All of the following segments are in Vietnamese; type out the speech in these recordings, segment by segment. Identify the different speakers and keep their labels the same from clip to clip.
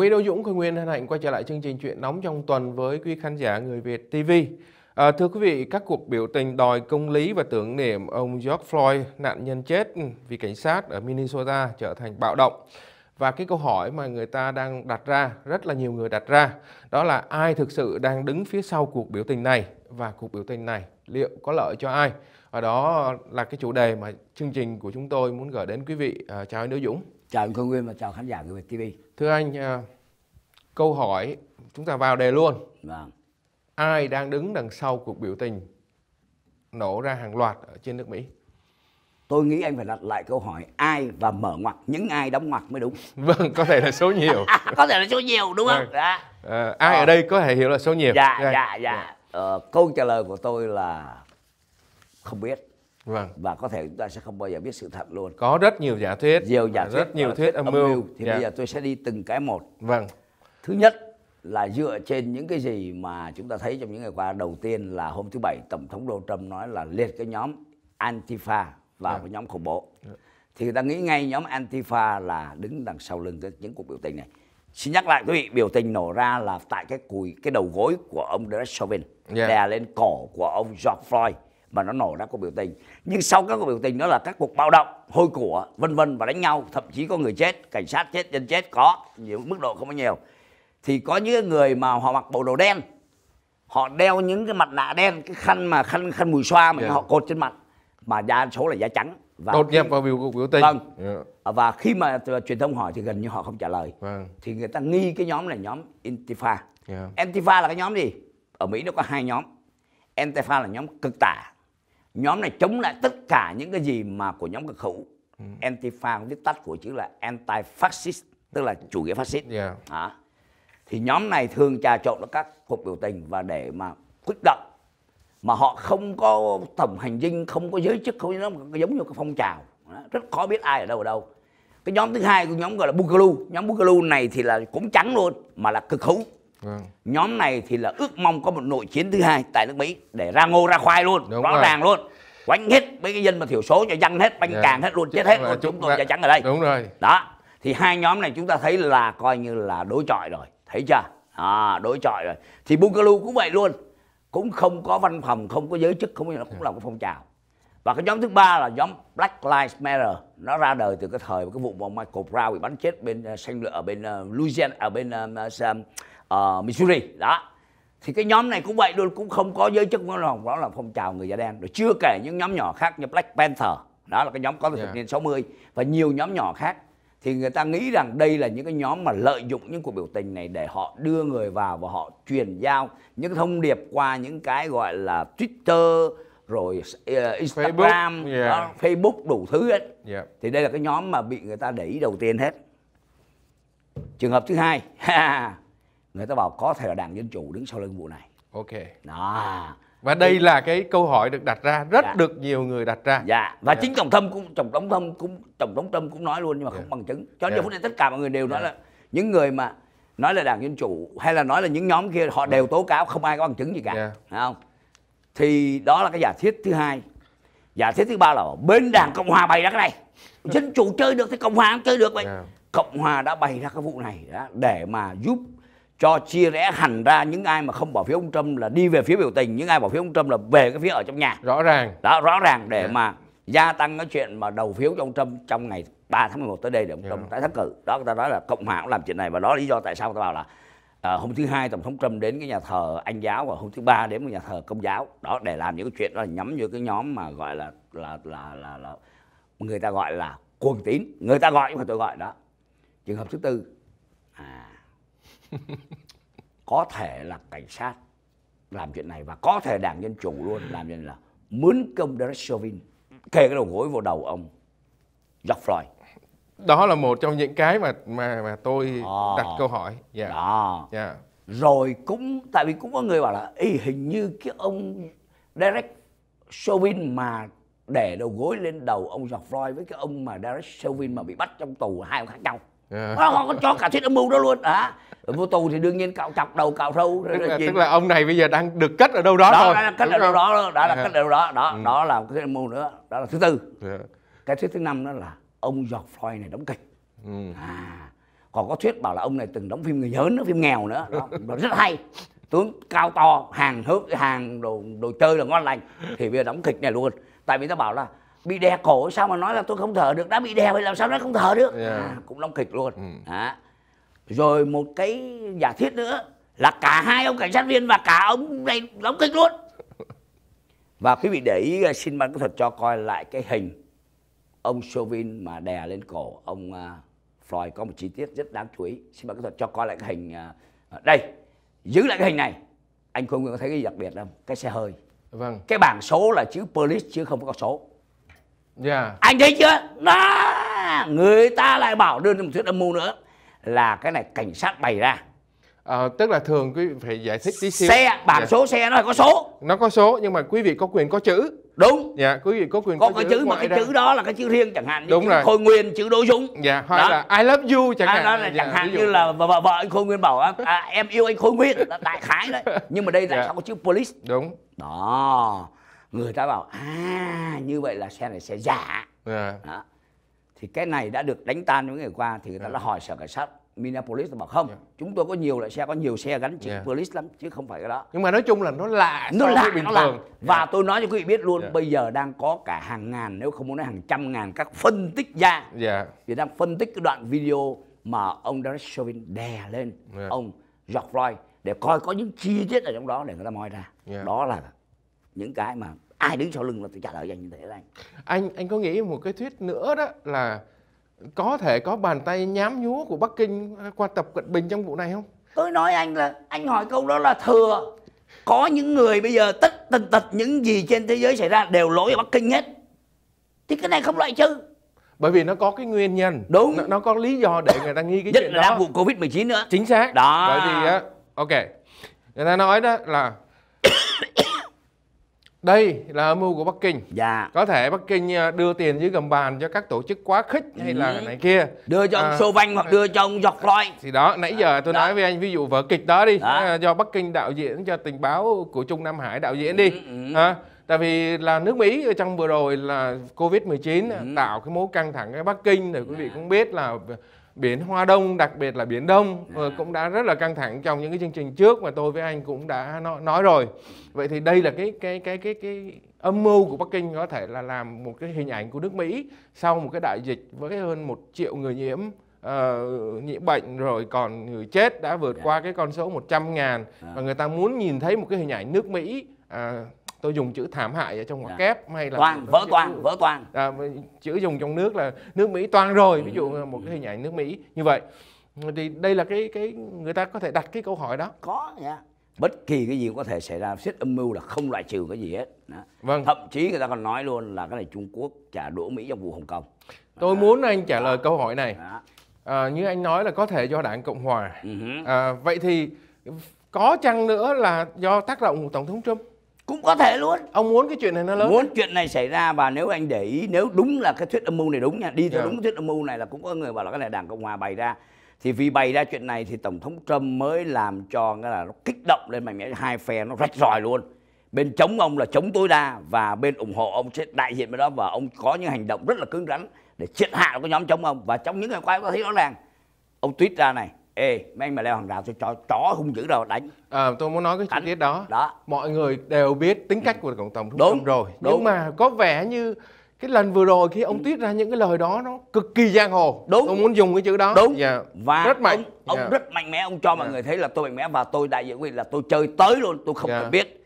Speaker 1: Quý Đỗ Dũng, Khôi Nguyên hân hạnh quay trở lại chương trình Chuyện Nóng trong tuần với quý khán giả Người Việt TV. À, thưa quý vị, các cuộc biểu tình đòi công lý và tưởng niệm ông George Floyd, nạn nhân chết vì cảnh sát ở Minnesota trở thành bạo động. Và cái câu hỏi mà người ta đang đặt ra, rất là nhiều người đặt ra, đó là ai thực sự đang đứng phía sau cuộc biểu tình này và cuộc biểu tình này liệu có lợi cho ai? Và đó là cái chủ đề mà chương trình của chúng tôi muốn gửi đến quý vị. À, chào anh Đỗ Dũng. Chào anh Khương Nguyên và chào khán giả của Việt TV. Thưa anh, à, câu hỏi chúng ta vào đề luôn. Vâng. Ai
Speaker 2: đang đứng đằng sau cuộc biểu tình nổ ra hàng loạt ở trên nước Mỹ? Tôi nghĩ anh phải đặt lại câu hỏi ai và mở ngoặc những ai đóng ngoặc mới đúng. Vâng, có thể là số nhiều. có thể là số nhiều đúng không? Vâng. Dạ. À, ai ờ. ở đây có thể hiểu là số nhiều. Dạ, dạ, dạ, dạ. dạ. Ờ, câu trả lời của tôi là không biết vâng. và có thể chúng ta sẽ không bao giờ biết sự thật luôn
Speaker 1: có rất nhiều giả thuyết nhiều giả thuyết rất nhiều thuyết âm, âm mưu. thì dạ. bây giờ
Speaker 2: tôi sẽ đi từng cái một vâng thứ nhất là dựa trên những cái gì mà chúng ta thấy trong những ngày qua đầu tiên là hôm thứ bảy tổng thống Donald Trump nói là liệt cái nhóm Antifa vào yeah. Dạ. cái nhóm khủng bố yeah. thì người ta nghĩ ngay nhóm Antifa là đứng đằng sau lưng cái, những cuộc biểu tình này xin nhắc lại quý vị biểu tình nổ ra là tại cái cùi cái đầu gối của ông Derek Chauvin yeah. Dạ. đè lên cổ của ông George Floyd và nó nổ ra cuộc biểu tình nhưng sau các cuộc biểu tình đó là các cuộc bạo động hôi của vân vân và đánh nhau thậm chí có người chết cảnh sát chết dân chết có nhiều mức độ không có nhiều thì có những người mà họ mặc bộ đồ đen họ đeo những cái mặt nạ đen cái khăn mà khăn khăn mùi xoa mà yeah. Dạ. họ cột trên mặt mà đa số là da trắng và đột nhập vào biểu biểu tình vâng yeah. Dạ. À, và khi mà truyền thông hỏi thì gần như họ không trả lời vâng. thì người ta nghi cái nhóm này nhóm intifa yeah. Dạ. antifa là cái nhóm gì ở mỹ nó có hai nhóm antifa là nhóm cực tả nhóm này chống lại tất cả những cái gì mà của nhóm cực hữu ừ. antifa viết tắt của chữ là anti fascist tức là chủ nghĩa phát xít yeah. à. thì nhóm này thường trà trộn vào các cuộc biểu tình và để mà kích động mà họ không có tổng hành dinh không có giới chức không giống như cái phong trào rất khó biết ai ở đâu ở đâu cái nhóm thứ hai của nhóm gọi là Bukalu nhóm Bukalu này thì là cũng trắng luôn mà là cực hữu Vâng. Nhóm này thì là ước mong có một nội chiến thứ hai tại nước Mỹ để ra ngô ra khoai luôn, Đúng rõ rồi. ràng luôn. Quánh hết mấy cái dân mà thiểu số cho dân hết, banh yeah. Dạ. càng hết luôn, chết hết luôn chúng tôi da trắng ở đây. Đúng rồi. Đó. Thì hai nhóm này chúng ta thấy là coi như là đối chọi rồi, thấy chưa? À, đối chọi rồi. Thì Bungalow cũng vậy luôn. Cũng không có văn phòng, không có giới chức, không có cũng dạ. là một phong trào. Và cái nhóm thứ ba là nhóm Black Lives Matter nó ra đời từ cái thời cái vụ mà Michael Brown bị bắn chết bên uh, xanh lửa ở bên uh, Louisiana ở bên uh, uh, Missouri đó thì cái nhóm này cũng vậy luôn cũng không có giới chức nào đó là phong trào người da đen rồi chưa kể những nhóm nhỏ khác như Black Panther đó là cái nhóm có từ dạ. thập niên 60 và nhiều nhóm nhỏ khác thì người ta nghĩ rằng đây là những cái nhóm mà lợi dụng những cuộc biểu tình này để họ đưa người vào và họ truyền giao những thông điệp qua những cái gọi là Twitter rồi uh, Instagram, Facebook, dạ. yeah. đó, Facebook đủ thứ ấy. Yeah. Dạ. Thì đây là cái nhóm mà bị người ta để ý đầu tiên hết. Trường hợp thứ hai người ta bảo có thể là đảng dân chủ đứng sau lưng vụ này ok đó và đây là cái câu hỏi được đặt ra rất dạ. được nhiều người đặt ra dạ và dạ. chính tổng thâm cũng tổng thống thâm cũng tổng thống tâm cũng nói luôn nhưng mà dạ. không bằng chứng cho nên dạ. phút này tất cả mọi người đều dạ. nói là những người mà nói là đảng dân chủ hay là nói là những nhóm kia họ dạ. đều tố cáo không ai có bằng chứng gì cả yeah. Dạ. không thì đó là cái giả thiết thứ hai giả thiết thứ ba là bên đảng cộng hòa bày ra cái này dân chủ chơi được thì cộng hòa cũng chơi được vậy yeah. Dạ. cộng hòa đã bày ra cái vụ này đó để mà giúp cho chia rẽ hẳn ra những ai mà không bỏ phiếu ông Trump là đi về phía biểu tình, những ai bỏ phiếu ông Trump là về cái phía ở trong nhà. Rõ ràng. Đó, rõ ràng để yeah. mà gia tăng cái chuyện mà đầu phiếu cho ông Trump trong ngày 3 tháng 11 tới đây để ông yeah. Trump tái thắng cử. Đó người ta nói là Cộng hòa cũng làm chuyện này và đó lý do tại sao tôi bảo là À, hôm thứ hai tổng thống Trump đến cái nhà thờ Anh giáo và hôm thứ ba đến cái nhà thờ Công giáo đó để làm những cái chuyện đó là nhắm vô cái nhóm mà gọi là là là là, là người ta gọi là cuồng tín người ta gọi nhưng mà tôi gọi đó trường hợp thứ tư à, có thể là cảnh sát làm chuyện này và có thể đảng dân chủ luôn làm như là mướn công Derek Chauvin kề cái đầu gối vào đầu ông George Floyd đó là một
Speaker 1: trong những cái mà mà mà tôi
Speaker 2: à, đặt câu hỏi yeah. Dạ. đó yeah. Dạ. rồi cũng tại vì cũng có người bảo là y hình như cái ông Derek Chauvin mà để đầu gối lên đầu ông George Floyd với cái ông mà Derek Chauvin mà bị bắt trong tù hai ông khác nhau không ờ. có cho cả thuyết âm mưu đó luôn hả à, vô tù thì đương nhiên cạo chọc đầu cạo râu tức là, gì? tức là ông này bây giờ đang được cất ở đâu đó, đó thôi đó là cất ở đâu đó đó, là yeah. Ờ. ở đâu đó đó ừ. đó là cái âm mưu nữa đó là thứ tư yeah. Dạ. cái thuyết thứ năm đó là ông George Floyd này đóng kịch ừ. à, còn có thuyết bảo là ông này từng đóng phim người lớn nữa phim nghèo nữa đó, rất hay tướng cao to hàng hớp hàng đồ đồ chơi là ngon lành thì bây giờ đóng kịch này luôn tại vì ta bảo là bị đè cổ sao mà nói là tôi không thở được đã bị đè vậy làm sao nó không thở được yeah. Dạ. à, cũng đóng kịch luôn ừ. à. rồi một cái giả thiết nữa là cả hai ông cảnh sát viên và cả ông này đóng kịch luôn và quý vị để ý à, xin ban kỹ thuật cho coi lại cái hình ông Chauvin mà đè lên cổ ông uh, Floyd có một chi tiết rất đáng chú ý xin ban kỹ thuật cho coi lại cái hình à, đây giữ lại cái hình này anh Khôi Nguyên có thấy cái gì đặc biệt không cái xe hơi vâng cái bảng số là chữ police chứ không có số yeah. Dạ. anh thấy chưa đó người ta lại bảo đưa ra một thuyết âm mưu nữa là cái này cảnh sát bày ra À, tức là thường quý vị phải giải thích tí xíu xe bảng dạ. số xe nó có số
Speaker 1: nó có số nhưng mà quý vị có quyền có chữ đúng dạ quý vị có quyền có, có, có chữ, mà cái ra. chữ đó
Speaker 2: là cái chữ riêng chẳng hạn như đúng rồi. khôi nguyên chữ đối Dung dạ hoặc là i love you chẳng à, hạn đó là dạ, chẳng hạn như là vợ, vợ anh khôi nguyên bảo à, em yêu anh khôi nguyên đại khái đấy nhưng mà đây tại dạ. sao có chữ police đúng đó người ta bảo à như vậy là xe này xe giả yeah. Dạ. đó. thì cái này đã được đánh tan những ngày qua thì người ta yeah. Dạ. đã hỏi sở cảnh sát Minneapolis bảo không yeah. Dạ. chúng tôi có nhiều loại xe có nhiều xe gắn chữ yeah. police lắm chứ không phải cái đó
Speaker 1: nhưng mà nói chung là nó lạ nó lạ bình nó thường lạ.
Speaker 2: và yeah. tôi nói cho quý vị biết luôn yeah. bây giờ đang có cả hàng ngàn nếu không muốn nói hàng trăm ngàn các phân tích gia yeah. vì đang phân tích cái đoạn video mà ông Derek Chauvin đè lên yeah. ông George Floyd để coi có những chi tiết ở trong đó để người ta moi ra yeah. đó là những cái mà ai đứng sau lưng là tôi trả lời dành như thế anh anh anh có nghĩ
Speaker 1: một cái thuyết nữa đó là có thể có bàn tay nhám nhúa của Bắc Kinh qua
Speaker 2: Tập Cận Bình trong vụ này không? Tôi nói anh là anh hỏi câu đó là thừa. Có những người bây giờ tất tần tật những gì trên thế giới xảy ra đều lỗi ở Bắc Kinh hết. Thì cái này
Speaker 1: không loại trừ. Bởi vì nó có cái nguyên nhân. Đúng. Nó, nó có lý do để người ta nghi cái Nhất chuyện là đó. vụ Covid-19 nữa. Chính xác. Đó. Bởi vì á ok. Người ta nói đó là đây là âm mưu của Bắc Kinh. Dạ. Có thể Bắc Kinh à, đưa tiền dưới gầm bàn cho các tổ chức quá khích ừ. hay ừ. là này kia. Đưa cho ông à, Sovan hoặc đưa
Speaker 2: cho ông Dọc Floyd. Thì đó, nãy giờ tôi đó. nói với
Speaker 1: anh ví dụ vở kịch đó đi, đó. À, do Bắc Kinh đạo diễn cho tình báo của Trung Nam Hải đạo diễn đi. Ừ, ừ. À, tại vì là nước Mỹ trong vừa rồi là Covid-19 ừ. tạo cái mối căng thẳng ở Bắc Kinh rồi quý vị dạ. cũng biết là biến Hoa Đông đặc biệt là biển Đông à. cũng đã rất là căng thẳng trong những cái chương trình trước mà tôi với anh cũng đã nói, nói rồi vậy thì đây là cái cái cái cái cái âm mưu của Bắc Kinh có thể là làm một cái hình ảnh của nước Mỹ sau một cái đại dịch với hơn một triệu người nhiễm uh, nhiễm bệnh rồi còn người chết đã vượt yeah. Dạ. qua cái con số 100 ngàn yeah. Dạ. và người ta muốn nhìn thấy một cái hình ảnh nước Mỹ uh, tôi dùng chữ thảm hại ở trong ngoặc dạ. kép hay là toàn vỡ toàn vỡ dạ, toàn à, chữ dùng trong nước là nước mỹ toàn rồi ví ừ. dụ một cái hình ảnh nước mỹ như vậy thì đây là cái cái người ta có thể đặt cái câu hỏi đó có
Speaker 2: nha dạ. bất kỳ cái gì cũng có thể xảy ra xét âm mưu là không loại trừ cái gì hết đó. Vâng. thậm chí người ta còn nói luôn là cái này trung quốc trả đũa mỹ trong vụ hồng kông tôi đó. muốn anh trả lời câu hỏi này À, như anh nói là có thể do đảng
Speaker 1: cộng hòa ừ à, vậy thì có chăng nữa là do tác động của tổng thống trump
Speaker 2: cũng có thể luôn ông muốn cái chuyện này nó lớn muốn đấy. chuyện này xảy ra và nếu anh để ý nếu đúng là cái thuyết âm mưu này đúng nha đi theo yeah. Dạ. đúng thuyết âm mưu này là cũng có người bảo là cái này đảng cộng hòa bày ra thì vì bày ra chuyện này thì tổng thống trump mới làm cho cái là nó kích động lên mạnh mẽ hai phe nó rách ròi luôn bên chống ông là chống tối đa và bên ủng hộ ông sẽ đại diện với đó và ông có những hành động rất là cứng rắn để triệt hạ cái nhóm chống ông và trong những ngày qua có thấy rõ ràng ông tweet ra này ê mấy anh mà leo hàng rào tôi cho chó hung dữ đâu đánh à, tôi muốn nói cái chi tiết đó đó mọi người
Speaker 1: đều biết tính ừ. cách của tổng thống đúng rồi đúng. nhưng mà có vẻ như cái lần vừa rồi khi ông ừ. tuyết ra những cái lời đó nó cực kỳ giang hồ đúng tôi muốn dùng cái chữ đó đúng
Speaker 2: yeah. Dạ. và rất mạnh ông, ông yeah. Dạ. rất mạnh mẽ ông cho yeah. Dạ. người thấy là tôi mạnh mẽ và tôi đại diện quyền là tôi chơi tới luôn tôi không yeah. cần biết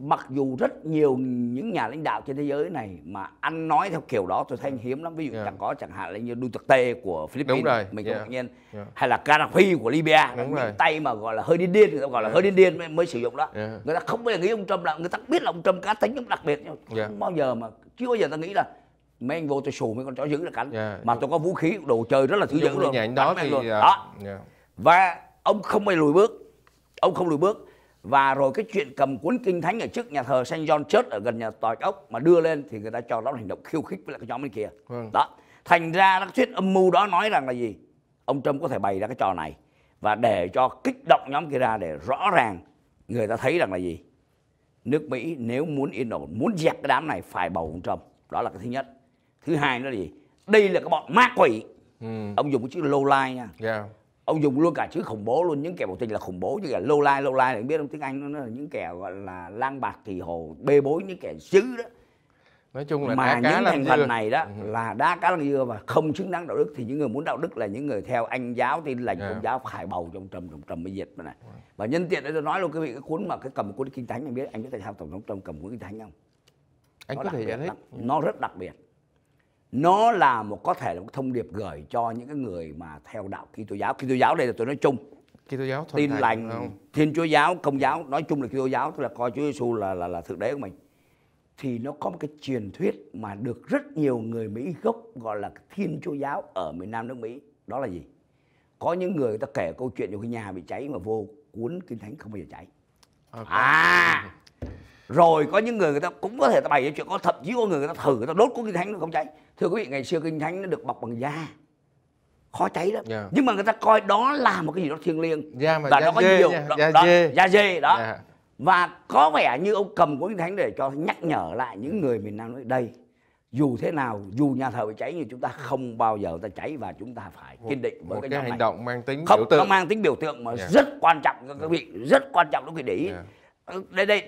Speaker 2: mặc dù rất nhiều những nhà lãnh đạo trên thế giới này mà ăn nói theo kiểu đó tôi thấy ừ. hiếm lắm ví dụ yeah. chẳng có chẳng hạn là như Duterte của Philippines Đúng rồi. mình cũng yeah. tự nhiên yeah. hay là Gaddafi của Libya Đúng những rồi. tay mà gọi là hơi điên điên người ta gọi là yeah. hơi điên điên mới, mới sử dụng đó yeah. người ta không bao giờ nghĩ ông Trump là người ta biết là ông Trump cá tính cũng đặc biệt nhưng yeah. không bao giờ mà chưa bao giờ ta nghĩ là mấy anh vô tôi xù mấy con chó dữ là cảnh yeah. mà tôi có vũ khí đồ chơi rất là thứ dữ luôn nhà anh đó thì luôn. À, đó yeah. và ông không bao lùi bước ông không lùi bước và rồi cái chuyện cầm cuốn kinh thánh ở trước nhà thờ St. John Church ở gần nhà tòa ốc mà đưa lên thì người ta cho đó là hành động khiêu khích với lại cái nhóm bên kia vâng. đó thành ra các thuyết âm mưu đó nói rằng là gì ông Trump có thể bày ra cái trò này và để cho kích động nhóm kia ra để rõ ràng người ta thấy rằng là gì nước Mỹ nếu muốn yên ổn muốn dẹp cái đám này phải bầu ông Trump đó là cái thứ nhất thứ hai nữa là gì đây là cái bọn ma quỷ ừ. ông dùng cái chữ low line nha yeah. Dạ ông dùng luôn cả chữ khủng bố luôn những kẻ biểu tình là khủng bố như kẻ lâu lai lâu lai này biết không tiếng anh nó là những kẻ gọi là lang bạc thì hồ bê bối những kẻ dữ đó nói chung là mà những thành phần này đó ừ. là đá cá lăng dưa và không xứng đáng đạo đức thì những người muốn đạo đức là những người theo anh giáo tin lành yeah. giáo phải bầu trong trầm trong trầm mới diệt mà này và nhân tiện đây tôi nói luôn quý vị cái cuốn mà cái cầm cuốn kinh thánh anh biết anh biết tại sao tổng thống trump cầm cuốn kinh thánh không anh nó có thể giải thích nó rất đặc biệt nó là một có thể là một thông điệp gửi cho những cái người mà theo đạo Kitô giáo Kitô giáo đây là tôi nói chung Kitô giáo tin lành không? Thiên Chúa giáo Công giáo nói chung là Kitô giáo tức là coi Chúa Giêsu là là là thượng đế của mình thì nó có một cái truyền thuyết mà được rất nhiều người Mỹ gốc gọi là Thiên Chúa giáo ở miền Nam nước Mỹ đó là gì có những người, người ta kể câu chuyện những cái nhà bị cháy mà vô cuốn kinh thánh không bao giờ cháy okay. à rồi có những người người ta cũng có thể ta bày cái chuyện có thậm chí có người người ta thử người ta đốt cuốn kinh thánh nó không cháy thưa quý vị ngày xưa kinh thánh nó được bọc bằng da khó cháy lắm yeah. Dạ. nhưng mà người ta coi đó là một cái gì đó thiêng liêng da mà và da nó có dê nhiều nha. đó, da, đó, dê. da dê đó yeah. Dạ. và có vẻ như ông cầm cuốn kinh thánh để cho nhắc nhở lại những người miền nam nói đây dù thế nào dù nhà thờ bị cháy nhưng chúng ta không bao giờ ta cháy và chúng ta phải kiên định với một cái, cái hành này. động mang tính không, biểu tượng nó mang tính biểu tượng mà yeah. Dạ. rất quan trọng các vị rất quan trọng lúc khi để ý yeah. đây đây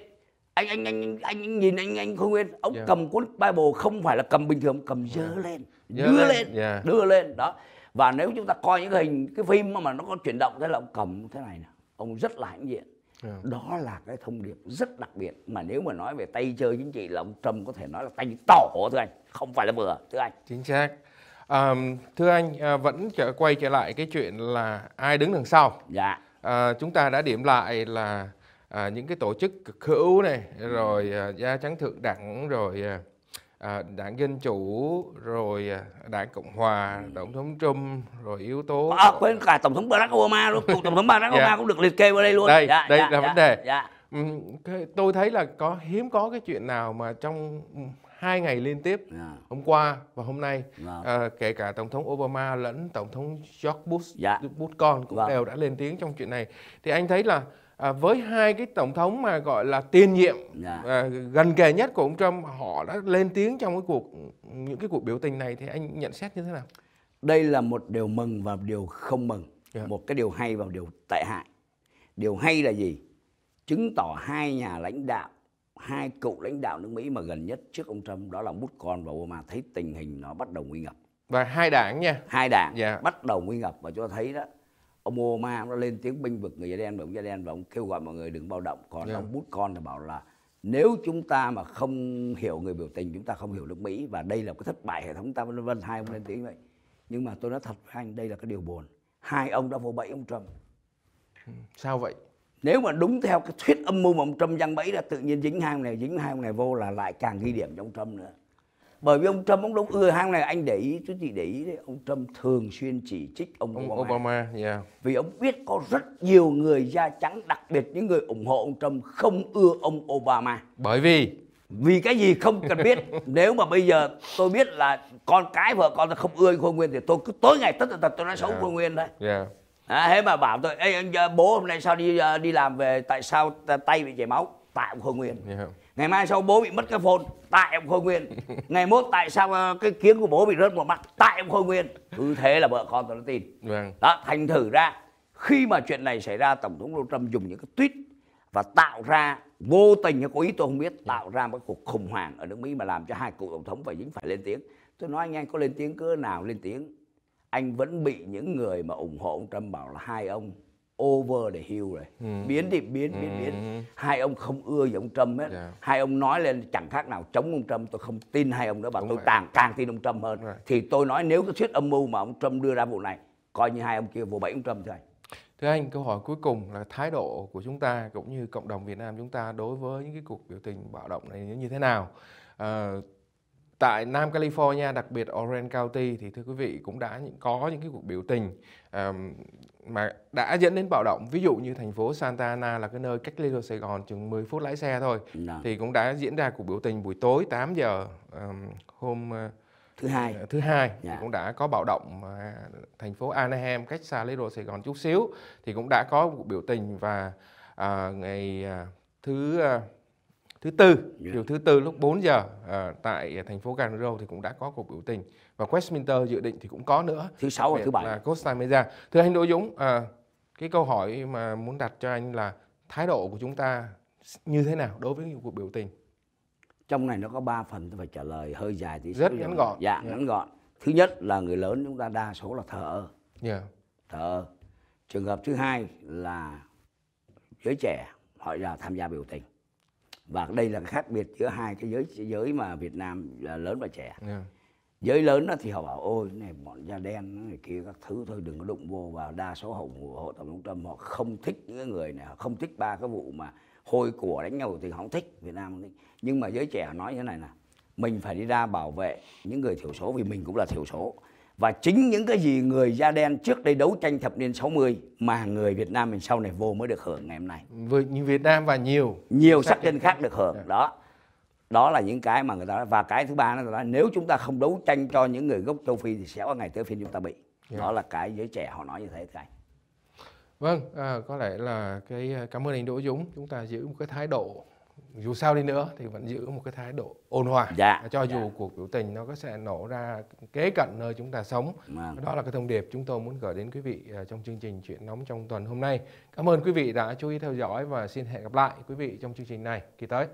Speaker 2: anh anh anh anh nhìn anh anh không quên ông yeah. Dạ. cầm cuốn Bible không phải là cầm bình thường cầm dạ. dơ lên dơ đưa lên, yeah. Dạ. đưa lên đó và nếu chúng ta coi những hình cái phim mà, nó có chuyển động thế là ông cầm thế này nè ông rất là hãnh diện yeah. đó là cái thông điệp rất đặc biệt mà nếu mà nói về tay chơi chính trị là ông Trump có thể nói là tay tỏ thưa anh không phải là vừa thưa anh chính xác à, thưa anh à, vẫn trở quay trở lại cái chuyện là ai đứng
Speaker 1: đằng sau dạ à, chúng ta đã điểm lại là à, những cái tổ chức cực hữu này rồi à, da trắng thượng đẳng rồi à, à đảng dân chủ rồi à, đảng cộng hòa tổng thống trump rồi yếu tố à, quên cả tổng thống barack obama luôn tổng thống barack dạ. obama cũng được liệt kê vào đây luôn đây dạ, đây dạ, là dạ, vấn đề dạ. tôi thấy là có hiếm có cái chuyện nào mà trong hai ngày liên tiếp yeah. Dạ. hôm qua và hôm nay yeah. Dạ. à, kể cả tổng thống Obama lẫn tổng thống George Bush yeah. Bush con cũng vâng. đều đã lên tiếng trong chuyện này thì anh thấy là à, với hai cái tổng thống mà gọi là tiền nhiệm dạ. à, gần kề nhất của ông Trump họ đã lên tiếng trong cái cuộc những cái cuộc biểu tình
Speaker 2: này thì anh nhận xét như thế nào? Đây là một điều mừng và điều không mừng, yeah. Dạ. một cái điều hay và điều tệ hại. Điều hay là gì? Chứng tỏ hai nhà lãnh đạo, hai cựu lãnh đạo nước Mỹ mà gần nhất trước ông Trump đó là Bush và Obama thấy tình hình nó bắt đầu nguy ngập.
Speaker 1: Và hai đảng nha. Hai đảng yeah. Dạ. bắt
Speaker 2: đầu nguy ngập và cho thấy đó ông Obama ông đã lên tiếng binh vực người da đen và ông da đen và ông kêu gọi mọi người đừng bạo động còn yeah. Dạ. ông bút con thì bảo là nếu chúng ta mà không hiểu người biểu tình chúng ta không hiểu nước Mỹ và đây là cái thất bại hệ thống ta vân vân hai ông lên tiếng vậy nhưng mà tôi nói thật với anh đây là cái điều buồn hai ông đã vô bẫy ông Trump ừ, sao vậy nếu mà đúng theo cái thuyết âm mưu mà ông Trump giăng bẫy là tự nhiên dính hai ông này dính hai ông này vô là lại càng ghi điểm cho ông Trump nữa bởi vì ông Trump ông đâu ưa hang này anh để ý chú chị để ý đấy ông Trump thường xuyên chỉ trích ông, ông Obama, Obama yeah. vì ông biết có rất nhiều người da trắng đặc biệt những người ủng hộ ông Trump không ưa ông Obama bởi vì vì cái gì không cần biết nếu mà bây giờ tôi biết là con cái vợ con không ưa anh Khôi Nguyên thì tôi cứ tối ngày tất tật tôi nói xấu yeah. Khôi Nguyên thôi yeah. à, thế mà bảo tôi Ê, ờ, bố hôm nay sao đi ờ, đi làm về tại sao tay bị chảy máu tại ông Khôi Nguyên yeah. Dạ. ngày mai sau bố bị mất cái phone tại ông Khôi Nguyên ngày mốt tại sao ờ, cái kiến của bố bị rớt một mặt tại ông Khôi Nguyên cứ thế là vợ con tôi nó tin vâng. đó thành thử ra khi mà chuyện này xảy ra tổng thống Donald Trump dùng những cái tweet và tạo ra vô tình hay cố ý tôi không biết dạ. tạo ra một cuộc khủng hoảng ở nước Mỹ mà làm cho hai cựu tổng thống phải dính phải lên tiếng tôi nói anh anh có lên tiếng cỡ nào lên tiếng anh vẫn bị những người mà ủng hộ ông Trump bảo là hai ông over the hill rồi ừ. biến thì biến biến ừ. biến hai ông không ưa gì ông trump hết yeah. Dạ. hai ông nói lên chẳng khác nào chống ông trump tôi không tin hai ông nữa và tôi càng càng tin ông trump hơn right. thì tôi nói nếu cái thuyết âm mưu mà ông trump đưa ra vụ này coi như hai ông kia vô bẫy ông trump rồi
Speaker 1: Thưa anh, câu hỏi cuối cùng là thái độ của chúng ta cũng như cộng đồng Việt Nam chúng ta đối với những cái cuộc biểu tình bạo động này như thế nào? À, tại Nam California đặc biệt Orange County thì thưa quý vị cũng đã có những cái cuộc biểu tình um, mà đã dẫn đến bạo động ví dụ như thành phố Santa Ana là cái nơi cách ly Sài Gòn chừng 10 phút lái xe thôi Đó. Dạ. thì cũng đã diễn ra cuộc biểu tình buổi tối 8 giờ um, hôm ờ, thứ hai ờ, thứ hai dạ. thì cũng đã có bạo động mà ờ, thành phố Anaheim cách xa Little Sài Gòn chút xíu thì cũng đã có cuộc biểu tình và uh, ngày uh, thứ uh, thứ tư yeah. Dạ. điều thứ tư lúc 4 giờ à, tại thành phố Glasgow thì cũng đã có cuộc biểu tình và Westminster dự định thì cũng có nữa thứ sáu và thứ bảy là Costa Mesa thưa anh Đỗ Dũng à, cái câu hỏi mà muốn đặt cho anh là thái độ của chúng ta như thế nào đối với
Speaker 2: cuộc biểu tình trong này nó có 3 phần tôi phải trả lời hơi dài thì rất ngắn gọn dạ yeah. Dạ. ngắn gọn thứ nhất là người lớn chúng ta đa số là thờ ơ yeah. Dạ. thờ trường hợp thứ hai là giới trẻ họ là tham gia biểu tình và đây là khác biệt giữa hai cái giới giới mà Việt Nam là lớn và trẻ yeah. Dạ. giới lớn đó thì họ bảo ôi này bọn da đen này kia các thứ thôi đừng có đụng vô và đa số hậu hộ tổng thống Trump họ không thích những người này họ không thích ba cái vụ mà hôi của đánh nhau thì họ không thích Việt Nam không thích nhưng mà giới trẻ nói như thế này là mình phải đi ra bảo vệ những người thiểu số vì mình cũng là thiểu số và chính những cái gì người da đen trước đây đấu tranh thập niên 60 mà người Việt Nam mình sau này vô mới được hưởng ngày hôm nay. Với như Việt Nam và nhiều nhiều sắc dân khác được hưởng. Dạ. Đó. Đó là những cái mà người ta nói và cái thứ ba là nếu chúng ta không đấu tranh cho những người gốc châu Phi thì sẽ có ngày tới phiên chúng ta bị. Yeah. Dạ. Đó là cái giới trẻ họ nói như thế cái.
Speaker 1: Vâng, à, có lẽ là cái à, cảm ơn anh Đỗ Dũng, chúng ta giữ một cái thái độ dù sao đi nữa thì vẫn giữ một cái thái độ ôn hòa dạ. cho dù dạ. cuộc biểu tình nó có sẽ nổ ra kế cận nơi chúng ta sống vâng. đó là cái thông điệp chúng tôi muốn gửi đến quý vị à, trong chương trình chuyện nóng trong tuần hôm nay cảm ơn quý vị đã chú ý theo dõi và xin hẹn gặp lại quý vị trong chương trình này kỳ tới